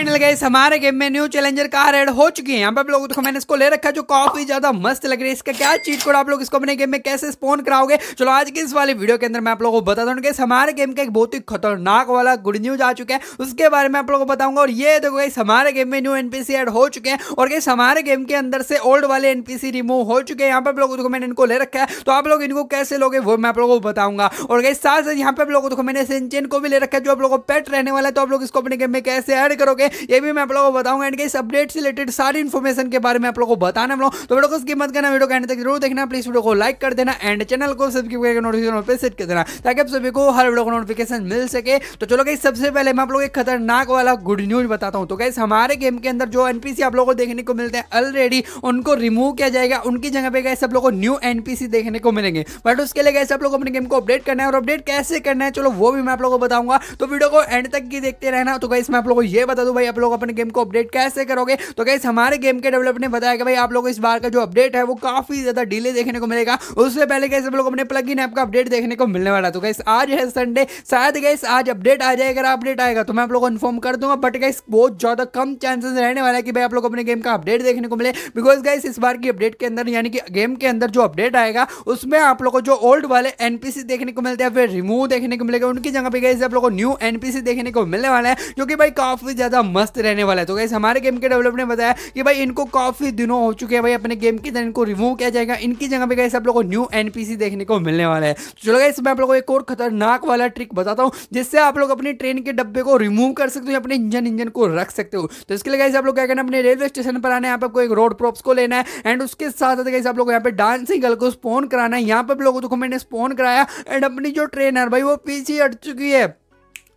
final guys हमारे game में new challenger car add हो चुकी है यहाँ पे आप लोगों को तो मैंने इसको ले रखा है जो काफी ज्यादा मस्त लग रही है इसका क्या चीट कोड आप लोग इसको अपने गेम में कैसे स्पोन कराओगे चलो आज की इस वाले वीडियो के अंदर मैं आप लोगों को बताता हूँ गाइस हमारे गेम का एक बहुत ही खतरनाक वाला गुड न्यूज आ चुका है उसके बारे में आप लोगों को बताऊंगा और ये देखो गई हमारे गेम में न्यू एनपीसी एड हो चुके हैं और गाइस हमारे गेम के अंदर से ओल्ड वाले एनपीसी रिमूव हो चुके हैं यहाँ पे आप लोगों को तो मैंने इनको ले रखा है तो आप लोग इनको कैसे लोगे वो मैं आप लोगों को बताऊंगा और गाइस साथ साथ यहाँ पे आप लोगों को तो मैंने सेंचेन को भी ले रखा है जो आप लोगों को पेट रहने वाला है तो आप लोग इसको अपने गेम में कैसे ऐड करोगे ये भी मैं आप लोगों को बताऊंगा एंड इस अपडेट से रिलेटेड सारी इन्फॉर्मेशन के बारे में आप लोगों को बताने हम लोग तो वीडियो को स्किप मत करना वीडियो कहने तक जरूर देखना प्लीज वीडियो को लाइक कर देना एंड चैनल को सब्सक्राइब करके नोटिफिकेशन पर सेट कर देना ताकि आप सभी को हर वीडियो को नोटिफिकेशन मिल सके तो चलो गई सबसे पहले मैं आप लोगों को एक खतरनाक वाला गुड न्यूज बताता हूँ तो गैस हमारे गेम के अंदर जो एनपीसी आप लोगों को देखने को मिलते हैं ऑलरेडी उनको रिमूव किया जाएगा उनकी जगह पे गए सब लोग को न्यू एनपीसी देखने को मिलेंगे बट उसके लिए गए सब लोग अपने गेम को अपडेट करना है और अपडेट कैसे करना है चलो वो भी मैं आप लोगों को बताऊंगा तो वीडियो को एंड तक की देखते रहना तो गैस मैं आप लोगों को यह बता दूँ भाई आप लोग अपने गेम को अपडेट कैसे करोगे तो कैसे हमारे गेम के डेवलपर ने बताया कि भाई आप लोग इस बार का जो अपडेट है वो काफी ज्यादा डिले देखने को मिलेगा उससे पहले कैसे आप लोग अपने प्लग इन ऐप का अपडेट देखने को मिलने वाला तो कैसे आज है संडे शायद कैसे आज अपडेट आ जाएगा अगर अपडेट आएगा तो मैं आप लोग को इन्फॉर्म कर दूंगा बट कैसे बहुत ज्यादा कम चांसेस रहने वाला है कि भाई आप लोग अपने गेम का अपडेट देखने को मिले बिकॉज गैस इस बार की अपडेट के अंदर यानी कि गेम के अंदर जो अपडेट आएगा उसमें आप लोग को जो ओल्ड वाले एनपीसी देखने को मिलते हैं फिर रिमूव देखने को मिलेगा उनकी जगह पे गए आप लोग को न्यू एनपीसी देखने को मिलने वाला है जो कि भाई काफी ज्यादा मस्त रहने वाला है तो कैसे हमारे गेम के डेवलपर ने बताया कि भाई इनको काफी दिनों हो चुके हैं भाई अपने गेम के अंदर इनको रिमूव किया जाएगा इनकी जगह पे कैसे आप लोग को न्यू एनपीसी देखने को मिलने वाला है तो चलो गाइस मैं आप लोगों को एक और खतरनाक वाला ट्रिक बताता हूँ जिससे आप लोग अपने ट्रेन के डब्बे को रिमूव कर सकते हो अपने इंजन इंजन को रख सकते हो तो इसके लिए कैसे आप लोग क्या करना अपने रेलवे स्टेशन पर आना है आपको एक रोड प्रॉप्स को लेना है एंड उसके साथ साथ कैसे आप लोग यहाँ पे डांसिंग गल को स्पोन कराना है यहाँ पे आप लोगों को मैंने स्पोन कराया एंड अपनी जो ट्रेन है भाई वो पीछे हट चुकी है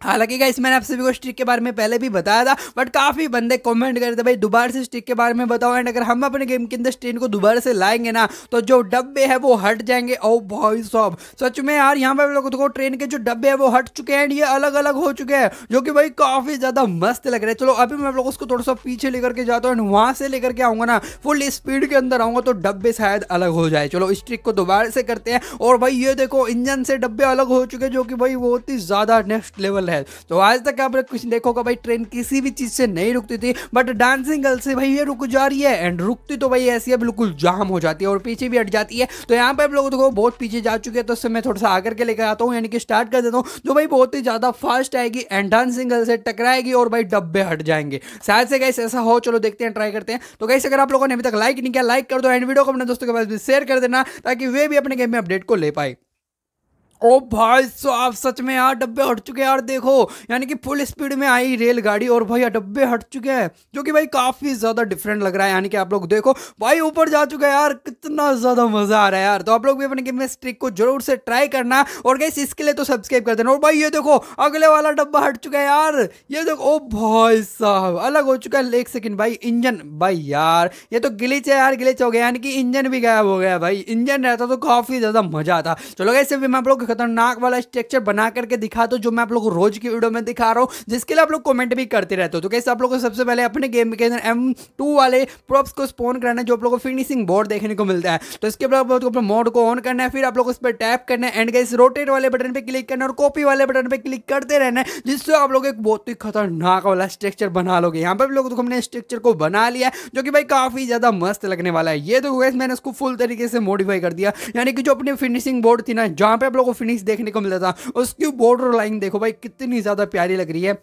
हालांकि गाइस मैंने आप सभी को स्टिक के बारे में पहले भी बताया था बट काफ़ी बंदे कमेंट कर रहे थे भाई दोबारा से स्टिक के बारे में बताओ एंड अगर हम अपने गेम के अंदर स्टिक को दोबारा से लाएंगे ना तो जो डब्बे है वो हट जाएंगे ओ oh, भाई साहब सच में यार यहाँ पर लोगों को ट्रेन के जो डब्बे है वो हट चुके हैं एंड ये अलग अलग हो चुके हैं जो कि भाई काफ़ी ज़्यादा मस्त लग रहे चलो अभी मैं आप उसको थोड़ा सा पीछे लेकर के जाता हूँ एंड वहाँ से लेकर के आऊँगा ना फुल स्पीड के अंदर आऊँगा तो डब्बे शायद अलग हो जाए चलो स्ट्रिक को दोबारा से करते हैं और भाई ये देखो इंजन से डब्बे अलग हो चुके हैं जो कि भाई बहुत ही ज़्यादा नेक्स्ट लेवल है है तो आज तक आप कुछ देखोगा भाई ट्रेन किसी भी चीज़ से नहीं रुकती थी बट डांसिंग गर्ल से भाई ये रुक जा रही है एंड रुकती तो भाई ऐसी है बिल्कुल जाम हो जाती है और पीछे भी हट जाती है तो यहाँ पे आप लोग देखो बहुत पीछे जा चुके हैं तो उससे मैं थोड़ा सा आकर के लेकर आता हूँ यानी कि स्टार्ट कर देता हूँ जो भाई बहुत ही ज़्यादा फास्ट आएगी एंड डांसिंग गर्ल से टकराएगी और भाई डब्बे हट जाएंगे शायद से कैसे ऐसा हो चलो देखते हैं ट्राई करते हैं तो कैसे अगर आप लोगों ने अभी तक लाइक नहीं किया लाइक कर दो एंड वीडियो को अपने दोस्तों के पास भी शेयर कर देना ताकि वे भी अपने गेम में अपडेट को ले पाए ओ भाई सो आप सच में यार डब्बे हट चुके हैं यार देखो यानी कि फुल स्पीड में आई रेलगाड़ी और भाई डब्बे हट चुके हैं जो कि भाई काफ़ी ज़्यादा डिफरेंट लग रहा है यानी कि आप लोग देखो भाई ऊपर जा चुका है यार कितना ज़्यादा मज़ा आ रहा है यार तो आप लोग भी अपने गेम में ट्रिक को जरूर से ट्राई करना और गैस इसके लिए तो सब्सक्राइब कर देना और भाई ये देखो अगले वाला डब्बा हट चुका है यार ये देखो ओ भाई साहब अलग हो चुका है एक सेकेंड भाई इंजन भाई यार ये तो गिलीच है यार गिलीच हो गया यानी कि इंजन भी गायब हो गया भाई इंजन रहता तो काफ़ी ज़्यादा मज़ा आता चलो गैस भी मैं आप लोग खतरनाक वाला स्ट्रक्चर बना करके दिखा दो जो मैं आप लोग रोज की वीडियो में दिखा रहा हूँ जिसके लिए आप लोग कमेंट भी करते रहते हो तो कैसे आप लोग को सबसे पहले अपने गेम के अंदर एम टू वाले प्रॉप्स को स्पोन करना है जो आप लोग को फिनिशिंग बोर्ड देखने को मिलता है तो इसके बाद आप लोग अपने मोड को ऑन करना है फिर आप लोग उस पर टैप करना है एंड गैस रोटेट वाले बटन पर क्लिक करना और कॉपी वाले बटन पर क्लिक करते रहना है जिससे आप लोग एक बहुत ही खतरनाक वाला स्ट्रक्चर बना लोगे यहाँ पर लोग तो हमने स्ट्रक्चर को बना लिया जो कि भाई काफ़ी ज़्यादा मस्त लगने वाला है ये तो गैस मैंने उसको फुल तरीके से मॉडिफाई कर दिया यानी कि जो अपनी फिनिशिंग बोर्ड थी ना जहाँ पे आप लोग को फिनिश देखने को मिलता था उसकी बॉर्डर लाइन देखो भाई कितनी ज़्यादा प्यारी लग रही है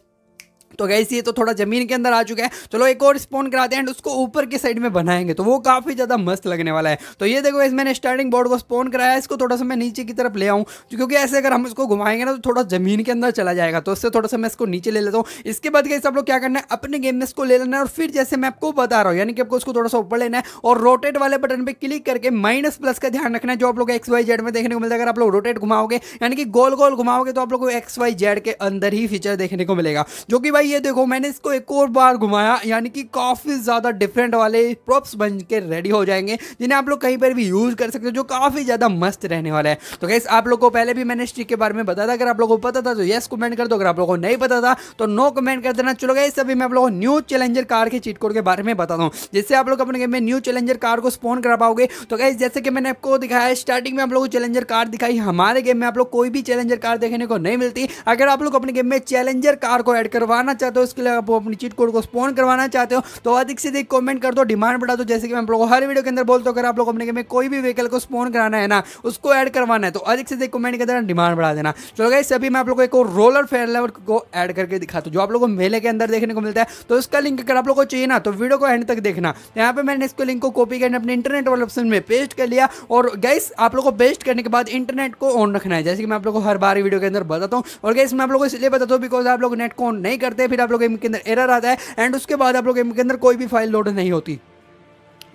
तो गैस ये तो थोड़ा ज़मीन के अंदर आ चुका है चलो एक और स्पॉन कराते हैं एंड उसको ऊपर के साइड में बनाएंगे तो वो काफ़ी ज़्यादा मस्त लगने वाला है तो ये देखो इस मैंने स्टार्टिंग बोर्ड को स्पॉन कराया इसको थोड़ा सा मैं नीचे की तरफ ले आऊँ क्योंकि ऐसे अगर हम इसको घुमाएंगे ना तो थोड़ा ज़मीन के अंदर चला जाएगा तो उससे थोड़ा सा मैं इसको नीचे ले लेता हूँ इसके बाद गैस आप लोग क्या करना है अपने गेम में इसको ले लेना है और फिर जैसे मैं आपको बता रहा हूँ यानी कि आपको उसको थोड़ा सा ऊपर लेना है और रोटेट वाले बटन पर क्लिक करके माइनस प्लस का ध्यान रखना है जो आप लोग एक्स वाई जेड में देखने को मिलता है अगर आप लोग रोटेट घुमाओगे यानी कि गोल गोल घुमाओगे तो आप लोग को एक्स वाई जेड के अंदर ही फीचर देखने को मिलेगा जो कि भाई ये देखो मैंने इसको एक और बार घुमाया यानी कि काफी ज्यादा डिफरेंट वाले प्रॉप्स बन के रेडी हो जाएंगे जिन्हें आप लोग कहीं पर भी यूज कर सकते हो जो काफी ज्यादा मस्त रहने वाला है तो कैसे आप लोग को पहले भी मैंने स्टिक के बारे में बताया अगर आप लोगों को पता था तो येस कमेंट कर दो अगर आप लोगों को नहीं पता था तो नो कमेंट कर देना चलो गई सभी मैं आप लोग न्यू चैलेंजर कार के चीट कोड के बारे में बताता हूँ जिससे आप लोग अपने गेम में न्यू चैलेंजर कार को स्पोन करा पाओगे तो गैस जैसे कि मैंने आपको दिखाया स्टार्टिंग में आप लोगों को चैलेंजर कार दिखाई हमारे गेम में आप लोग कोई भी चैलेंजर कार देखने को नहीं मिलती अगर आप लोग अपने गेम में चैलेंजर कार को एड करवाना करना चाहते हो उसके लिए आप अपनी चीट कोड को स्पॉन करवाना चाहते हो तो अधिक से अधिक कॉमेंट कर दो डिमांड बढ़ा दो जैसे कि मैं आप लोगों को हर वीडियो के अंदर बोलते हो अगर आप लोग अपने गेम में कोई भी व्हीकल को स्पॉन कराना है ना उसको ऐड करवाना है तो अधिक से अधिक कमेंट के अंदर डिमांड बढ़ा देना चलो गई सभी मैं आप लोग को एक रोलर फेयर लेवल को एड करके दिखाता हूँ जो आप लोगों को मेले के अंदर देखने को मिलता है तो उसका लिंक अगर आप लोग को चाहिए ना तो वीडियो को एंड तक देखना तो यहाँ पे मैंने इसको लिंक को कॉपी करने अपने इंटरनेट वाले ऑप्शन में पेस्ट कर लिया और गैस आप लोग को पेस्ट करने के बाद इंटरनेट को ऑन रखना है जैसे कि मैं आप लोग को हर बार वीडियो के अंदर बताता हूँ और गैस मैं आप लोग को इसलिए बताता हूँ बिकॉज आप लोग नेट को ऑन नहीं करते करते हैं फिर आप लोग गेम के अंदर एरर आता है एंड उसके बाद आप लोग गेम के अंदर कोई भी फाइल लोड नहीं होती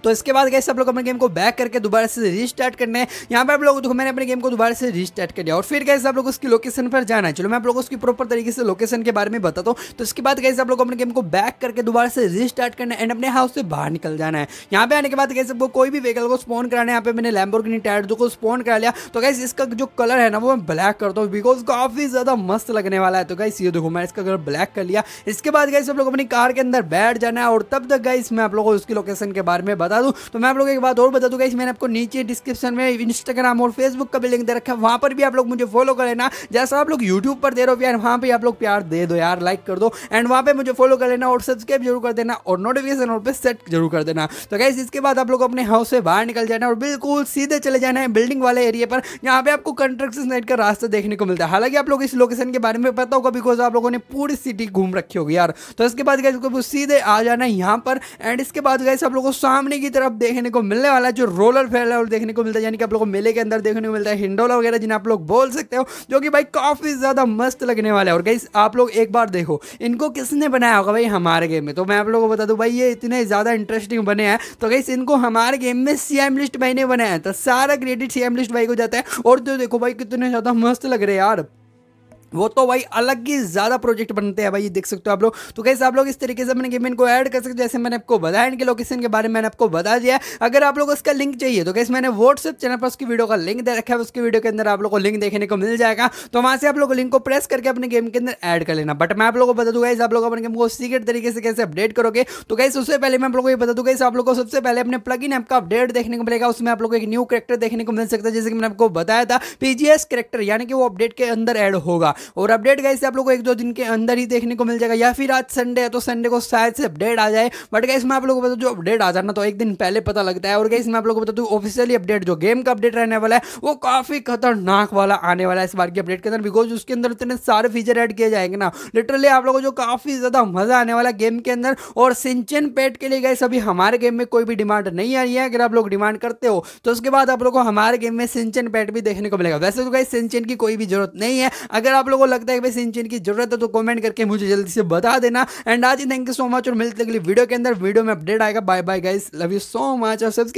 तो इसके बाद गए आप लोग अपने गेम को बैक करके दोबारा से रिस्टार्ट करना है यहाँ पर आप लोग मैंने अपने गेम को दोबारा से रिस्टार्ट कर दिया और फिर गए आप लोग उसकी लोकेशन पर जाना है चलो मैं आप लोग उसकी प्रॉपर तरीके से लोकेशन के बारे में बताता हूँ तो इसके बाद गए आप लोग अपने गेम को बैक करके दोबारा से रिस्टार्ट करना है एंड अपने हाउस से बाहर निकल जाना है यहाँ पे आने के बाद गए सबको कोई भी व्हीकल को स्पॉन कराना है यहाँ पे मैंने लैम्बोर्गिनी टायर को स्पॉन करा लिया तो गैस इसका जो कलर है ना वो मैं ब्लैक करता हूँ बिकॉज काफी ज्यादा मस्त लगने वाला है तो गैस ये देखो मैं इसका कलर ब्लैक कर लिया इसके बाद गैस आप लोग अपनी कार के अंदर बैठ जाना है और तब तक गैस मैं आप लोगों को उसकी लोकेशन के बारे में बता बता दूँ तो मैं आप लोग एक बात और बता दूँगा इस मैंने आपको नीचे डिस्क्रिप्शन में इंस्टाग्राम और फेसबुक का भी लिंक दे रखा है वहाँ पर भी आप लोग मुझे फॉलो कर लेना जैसा आप लोग यूट्यूब पर दे रहे हो यार वहाँ पर आप लोग प्यार दे दो यार लाइक कर दो एंड वहाँ पर मुझे फॉलो कर लेना और सब्सक्राइब जरूर कर देना और नोटिफिकेशन और पे सेट जरूर कर देना तो गैस इसके बाद आप लोग अपने हाउस से बाहर निकल जाना और बिल्कुल सीधे चले जाना है बिल्डिंग वाले एरिया पर यहाँ पे आपको कंस्ट्रक्शन साइड का रास्ता देखने को मिलता है हालांकि आप लोग इस लोकेशन के बारे में पता होगा बिकॉज आप लोगों ने पूरी सिटी घूम रखी होगी यार तो इसके बाद गैस सीधे आ जाना है यहाँ पर एंड इसके बाद गैस आप लोगों को सामने की तरफ देखने को मिलने वाला है जो रोलर फेल फेलर देखने को मिलता है यानी कि आप लोगों को मेले के अंदर देखने को मिलता है हिंडोला वगैरह जिन्हें आप लोग बोल सकते हो जो कि भाई काफ़ी ज़्यादा मस्त लगने वाला है और गाइस आप लोग एक बार देखो इनको किसने बनाया होगा भाई हमारे गेम में तो मैं आप लोगों को बता दूँ भाई ये इतने ज़्यादा इंटरेस्टिंग बने हैं तो गाइस इनको हमारे गेम में सीएम लिस्ट भाई ने बनाया है तो सारा क्रेडिट सीएम लिस्ट भाई को जाता है और तो देखो भाई कितने ज़्यादा मस्त लग रहे यार वो तो भाई अलग ही ज़्यादा प्रोजेक्ट बनते हैं भाई ये देख सकते हो आप लोग तो कैसे आप लोग इस तरीके से अपने गेम इनको ऐड कर सकते हो जैसे मैंने आपको बताया इनके लोकेशन के बारे में मैंने आपको बता दिया अगर आप लोग उसका लिंक चाहिए तो कैसे मैंने व्हाट्सएप चैनल पर उसकी वीडियो का लिंक दे रखा है उसकी वीडियो के अंदर आप लोग को लिंक देखने को मिल जाएगा तो वहाँ से आप लोग लिंक को प्रेस करके अपने गेम के अंदर एड कर लेना बट मैं आप लोग को बता दूंगा इस आप लोग अपने गेम को सीक्रेट तरीके से कैसे अपडेट करोगे तो कैसे उससे पहले मैं आप लोग को ये बता दूंगा आप लोग को सबसे पहले अपने प्लग इन ऐप का अपडेट देखने को मिलेगा उसमें आप लोग को एक न्यू करेक्टर देखने को मिल सकता है जैसे कि मैंने आपको बताया था पीजीएस करेक्टर यानी कि वो अपडेट के अंदर एड होगा और अपडेट गाइस आप लोग को एक दो दिन के अंदर ही देखने को मिल जाएगा या फिर आज संडे है तो संडे को शायद से अपडेट आ जाए बट गाइस मैं आप लोगों को बता जो अपडेट आ जाना तो एक दिन पहले पता लगता है और गाइस मैं आप लोगों को बता दूँ ऑफिशियली अपडेट जो गेम का अपडेट रहने वाला है वो काफ़ी खतरनाक वाला आने वाला है इस बार की अपडेट के अंदर बिकॉज उसके अंदर इतने सारे फीचर एड किए जाएंगे ना लिटरली आप लोगों को जो काफ़ी ज़्यादा मज़ा आने वाला गेम के अंदर और सिंचन पेट के लिए गाइस अभी हमारे गेम में कोई भी डिमांड नहीं आ रही है अगर आप लोग डिमांड करते हो तो उसके बाद आप लोग को हमारे गेम में सिंचन पेट भी देखने को मिलेगा वैसे तो गाइस सिंचन की कोई भी जरूरत नहीं है अगर आप लोगों को लगता है कि इन चेन की जरूरत है तो कमेंट करके मुझे जल्दी से बता देना एंड आज ही थैंक यू सो मच और मिलते अगली वीडियो के अंदर वीडियो में अपडेट आएगा bye bye guys love you so much और सब्सक्राइब